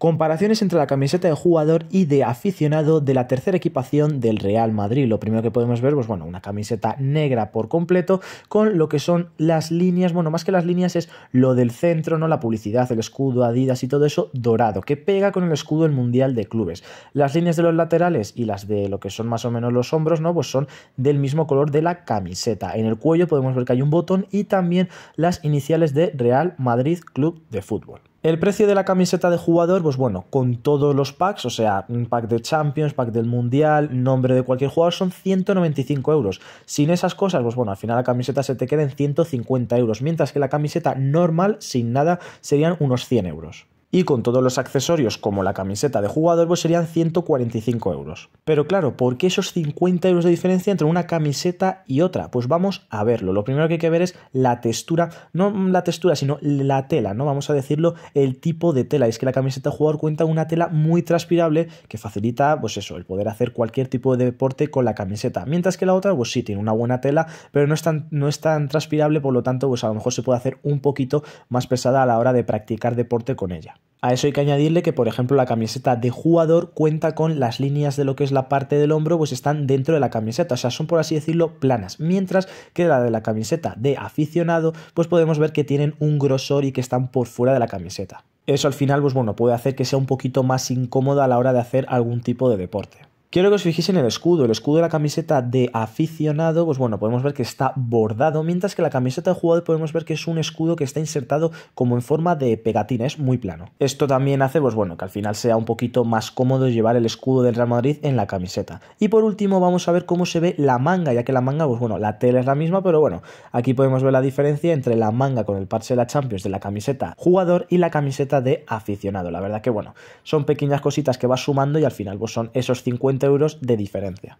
Comparaciones entre la camiseta de jugador y de aficionado de la tercera equipación del Real Madrid. Lo primero que podemos ver, pues bueno, una camiseta negra por completo, con lo que son las líneas, bueno, más que las líneas es lo del centro, ¿no? La publicidad, el escudo, Adidas y todo eso, dorado, que pega con el escudo del Mundial de Clubes. Las líneas de los laterales y las de lo que son más o menos los hombros, ¿no? Pues son del mismo color de la camiseta. En el cuello podemos ver que hay un botón y también las iniciales de Real Madrid Club de Fútbol. El precio de la camiseta de jugador, pues bueno, con todos los packs, o sea, un pack de Champions, pack del Mundial, nombre de cualquier jugador, son 195 euros. Sin esas cosas, pues bueno, al final la camiseta se te queda en 150 euros, mientras que la camiseta normal, sin nada, serían unos 100 euros y con todos los accesorios como la camiseta de jugador pues serían 145 euros. Pero claro, ¿por qué esos 50 euros de diferencia entre una camiseta y otra? Pues vamos a verlo. Lo primero que hay que ver es la textura, no la textura, sino la tela, ¿no? Vamos a decirlo, el tipo de tela. Es que la camiseta de jugador cuenta una tela muy transpirable que facilita, pues eso, el poder hacer cualquier tipo de deporte con la camiseta. Mientras que la otra, pues sí, tiene una buena tela, pero no es tan, no es tan transpirable, por lo tanto, pues a lo mejor se puede hacer un poquito más pesada a la hora de practicar deporte con ella. A eso hay que añadirle que, por ejemplo, la camiseta de jugador cuenta con las líneas de lo que es la parte del hombro, pues están dentro de la camiseta, o sea, son por así decirlo planas, mientras que la de la camiseta de aficionado, pues podemos ver que tienen un grosor y que están por fuera de la camiseta. Eso al final, pues bueno, puede hacer que sea un poquito más incómodo a la hora de hacer algún tipo de deporte. Quiero que os fijéis en el escudo. El escudo de la camiseta de aficionado, pues bueno, podemos ver que está bordado, mientras que la camiseta de jugador podemos ver que es un escudo que está insertado como en forma de pegatina, es muy plano. Esto también hace, pues bueno, que al final sea un poquito más cómodo llevar el escudo del Real Madrid en la camiseta. Y por último vamos a ver cómo se ve la manga, ya que la manga, pues bueno, la tela es la misma, pero bueno, aquí podemos ver la diferencia entre la manga con el parche de la Champions de la camiseta jugador y la camiseta de aficionado. La verdad que bueno, son pequeñas cositas que vas sumando y al final pues son esos 50 euros de diferencia.